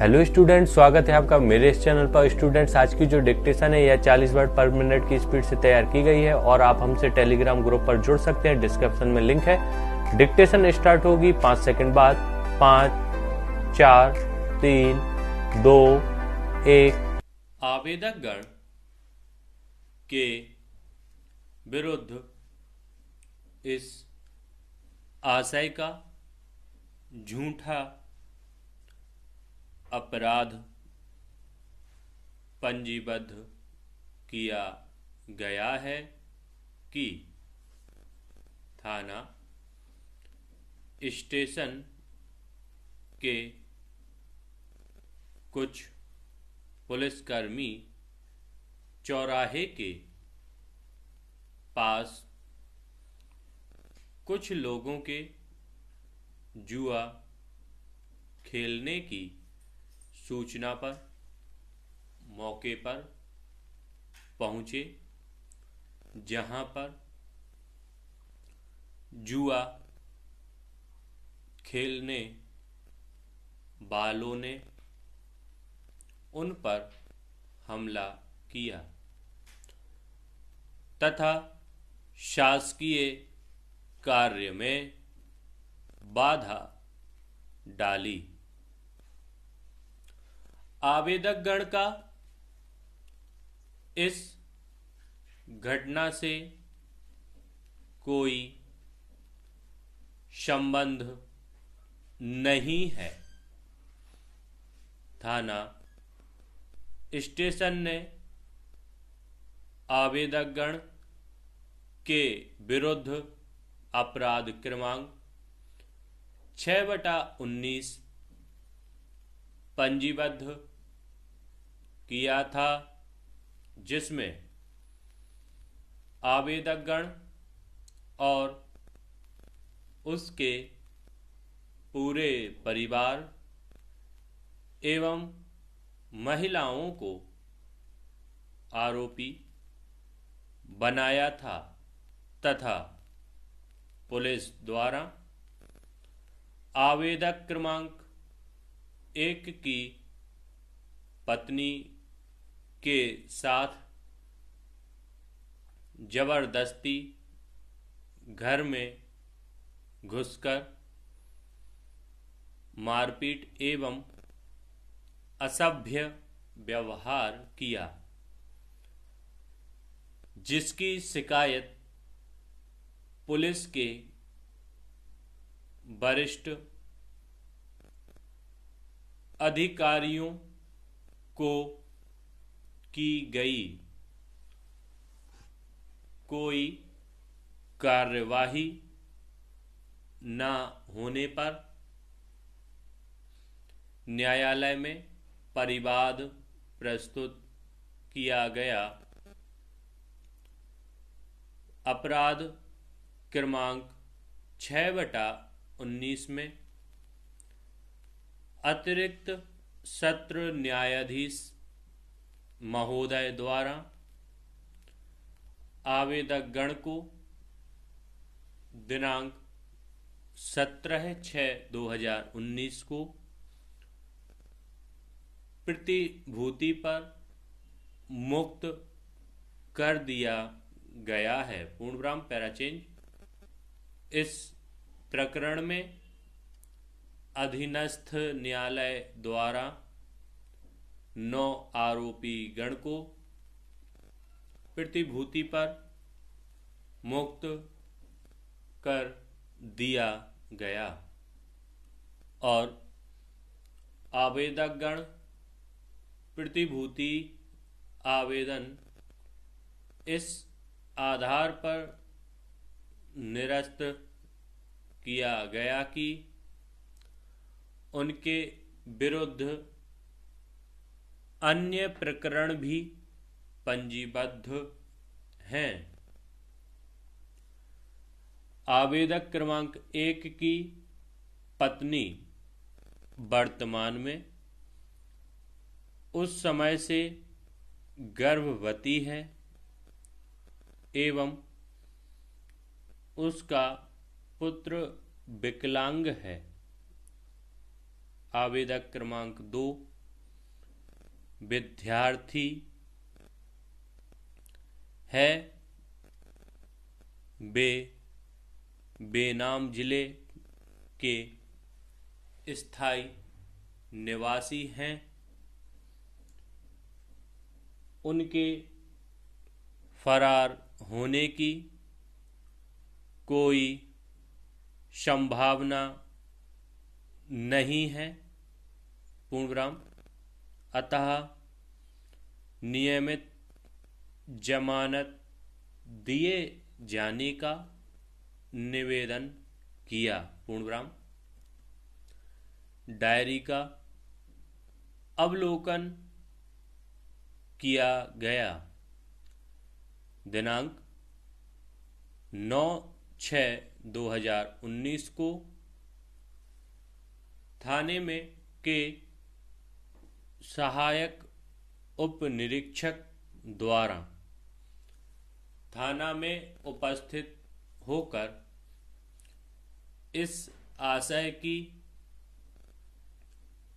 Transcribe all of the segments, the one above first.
hello student स्वागत है आपका मेरे इस चैनल पर स्टूडेंट्स आज की जो डिक्टेशन है यह 40 वर्ड पर मिनट की स्पीड से तैयार की गई है और आप हमसे टेलीग्राम ग्रुप पर जुड़ सकते हैं डिस्क्रिप्शन में लिंक है डिक्टेशन स्टार्ट होगी पांच सेकंड बाद पांच चार तीन दो एक आवेदक गण के विरुद्ध इस आशय का झूठा अपराध पंजीबद्ध किया गया है कि थाना स्टेशन के कुछ पुलिसकर्मी चौराहे के पास कुछ लोगों के जुआ खेलने की सूचना पर मौके पर पहुंचे जहां पर जुआ खेलने बालों ने उन पर हमला किया तथा शासकीय कार्य में बाधा डाली आवेदक गण का इस घटना से कोई संबंध नहीं है थाना स्टेशन ने आवेदक गण के विरुद्ध अपराध क्रमांक छ बटा उन्नीस पंजीबद्ध किया था जिसमें आवेदकगण और उसके पूरे परिवार एवं महिलाओं को आरोपी बनाया था तथा पुलिस द्वारा आवेदक क्रमांक एक की पत्नी के साथ जबरदस्ती घर में घुसकर मारपीट एवं असभ्य व्यवहार किया जिसकी शिकायत पुलिस के वरिष्ठ अधिकारियों को की गई कोई कार्यवाही न होने पर न्यायालय में परिवाद प्रस्तुत किया गया अपराध क्रमांक छह बटा उन्नीस में अतिरिक्त सत्र न्यायाधीश महोदय द्वारा आवेदक गण को दिनांक 17 हजार 2019 को प्रतिभूति पर मुक्त कर दिया गया है पूर्णब्राम पैराचेंज इस प्रकरण में अधीनस्थ न्यायालय द्वारा नौ आरोपी गण को प्रतिभूति पर मुक्त कर दिया गया और आवेदक गण प्रतिभूति आवेदन इस आधार पर निरस्त किया गया कि उनके विरुद्ध अन्य प्रकरण भी पंजीबद्ध हैं आवेदक क्रमांक एक की पत्नी वर्तमान में उस समय से गर्भवती है एवं उसका पुत्र विकलांग है आवेदक क्रमांक दो विद्यार्थी है बे बेनाम जिले के स्थायी निवासी हैं उनके फरार होने की कोई संभावना नहीं है पूर्णग्राम अतः नियमित जमानत दिए जाने का निवेदन किया पूर्णग्राम डायरी का अवलोकन किया गया दिनांक 9 छ 2019 को थाने में के सहायक उप निरीक्षक द्वारा थाना में उपस्थित होकर इस आशय की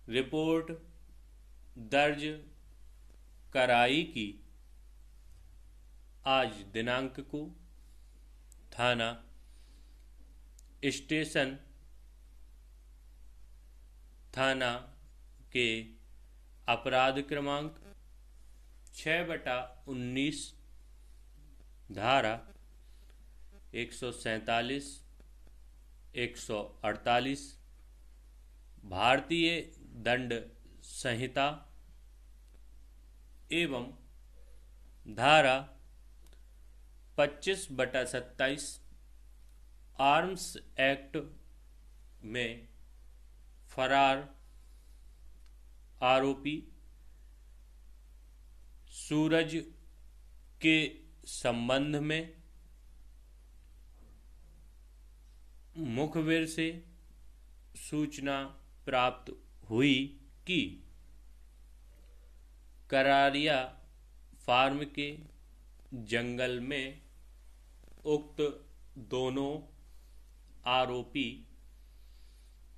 रिपोर्ट दर्ज कराई कि आज दिनांक को थाना स्टेशन थाना के अपराध क्रमांक छ बटा उन्नीस धारा एक सौ सैतालीस एक सौ अड़तालीस भारतीय दंड संहिता एवं धारा पच्चीस बटा सत्ताईस आर्म्स एक्ट में फरार आरोपी सूरज के संबंध में मुखबिर से सूचना प्राप्त हुई कि करारिया फार्म के जंगल में उक्त दोनों आरोपी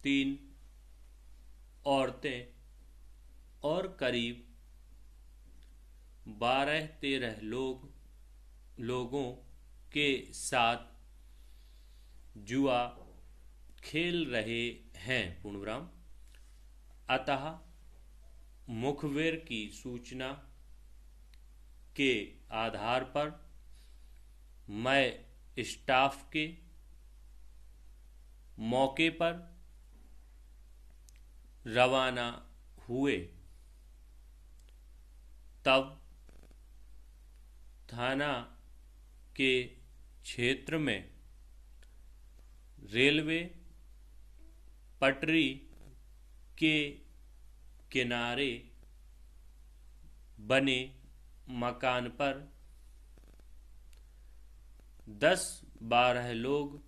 तीन औरतें और करीब बारह तेरह लोग लोगों के साथ जुआ खेल रहे हैं पूर्णराम अतः मुखबिर की सूचना के आधार पर मैं स्टाफ के मौके पर रवाना हुए तब थाना के क्षेत्र में रेलवे पटरी के किनारे बने मकान पर दस बारह लोग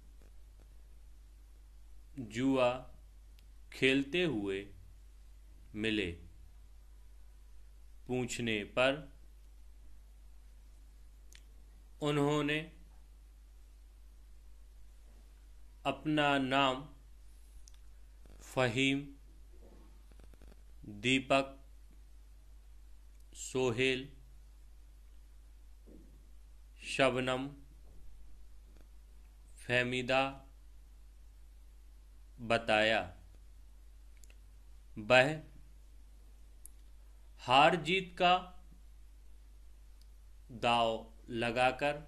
जुआ खेलते हुए मिले पूछने पर उन्होंने अपना नाम फहीम दीपक सोहेल शबनम फहमीदा बताया वह हार जीत का दाव लगाकर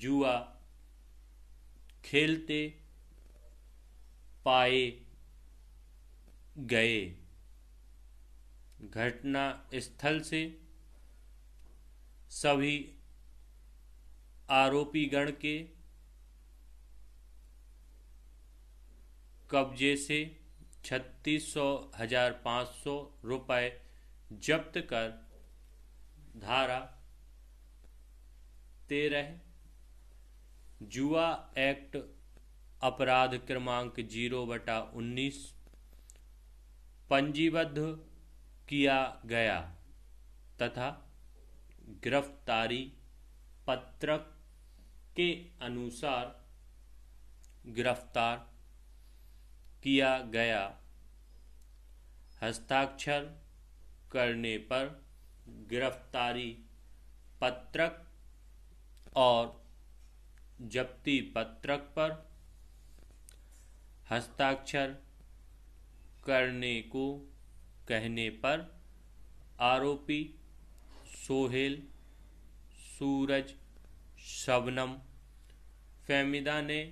जुआ खेलते पाए गए घटना स्थल से सभी आरोपी गण के कब्जे से छत्तीस हजार पाँच सौ रुपये जब्त कर धारा तेरह जुआ एक्ट अपराध क्रमांक जीरो बटा उन्नीस पंजीबद्ध किया गया तथा गिरफ्तारी पत्रक के अनुसार गिरफ्तार किया गया हस्ताक्षर करने पर गिरफ्तारी पत्रक और जब्ती पत्रक पर हस्ताक्षर करने को कहने पर आरोपी सोहेल सूरज शबनम फहमिदा ने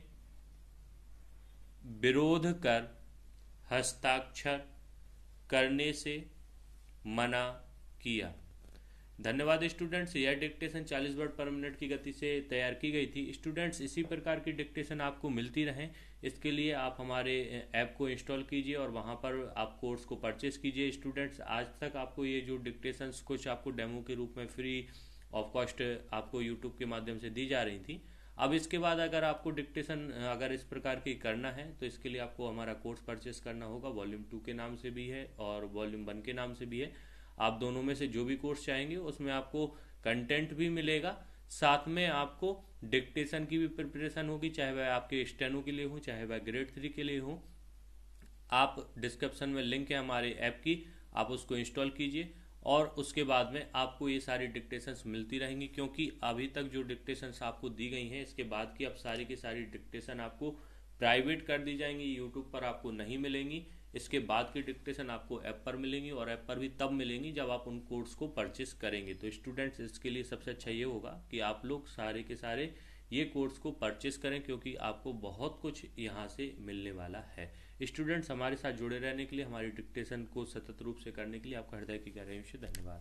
विरोध कर हस्ताक्षर करने से मना किया धन्यवाद स्टूडेंट्स यह डिक्टेशन 40 वर्ड पर मिनट की गति से तैयार की गई थी स्टूडेंट्स इसी प्रकार की डिक्टेशन आपको मिलती रहें इसके लिए आप हमारे ऐप को इंस्टॉल कीजिए और वहां पर आप कोर्स को परचेस कीजिए स्टूडेंट्स आज तक आपको ये जो डिक्टेशंस कुछ आपको डेमो के रूप में फ्री ऑफ कॉस्ट आपको यूट्यूब के माध्यम से दी जा रही थी अब इसके बाद अगर आपको डिक्टेशन अगर इस प्रकार की करना है तो इसके लिए आपको हमारा कोर्स परचेस करना होगा वॉल्यूम टू के नाम से भी है और वॉल्यूम वन के नाम से भी है आप दोनों में से जो भी कोर्स चाहेंगे उसमें आपको कंटेंट भी मिलेगा साथ में आपको डिक्टेशन की भी प्रिपरेशन होगी चाहे वह आपके स्टेनो के लिए हो चाहे वह ग्रेड थ्री के लिए हो आप डिस्क्रिप्शन में लिंक है हमारे ऐप की आप उसको इंस्टॉल कीजिए और उसके बाद में आपको ये सारी डिक्टेशंस मिलती रहेंगी क्योंकि अभी तक जो डिक्टेशंस आपको दी गई हैं इसके बाद की अब सारी की सारी डिक्टेशन आपको प्राइवेट कर दी जाएंगी यूट्यूब पर आपको नहीं मिलेंगी इसके बाद की डिक्टेशन आपको ऐप पर मिलेंगी और ऐप पर भी तब मिलेंगी जब आप उन कोर्स को परचेस करेंगे तो स्टूडेंट्स इसके लिए सबसे अच्छा ये होगा कि आप लोग सारे के सारे ये कोर्स को परचेस करें क्योंकि आपको बहुत कुछ यहाँ से मिलने वाला है स्टूडेंट्स हमारे साथ जुड़े रहने के लिए हमारी डिक्टेशन को सतत रूप से करने के लिए आपका हृदय की गहराइयों से धन्यवाद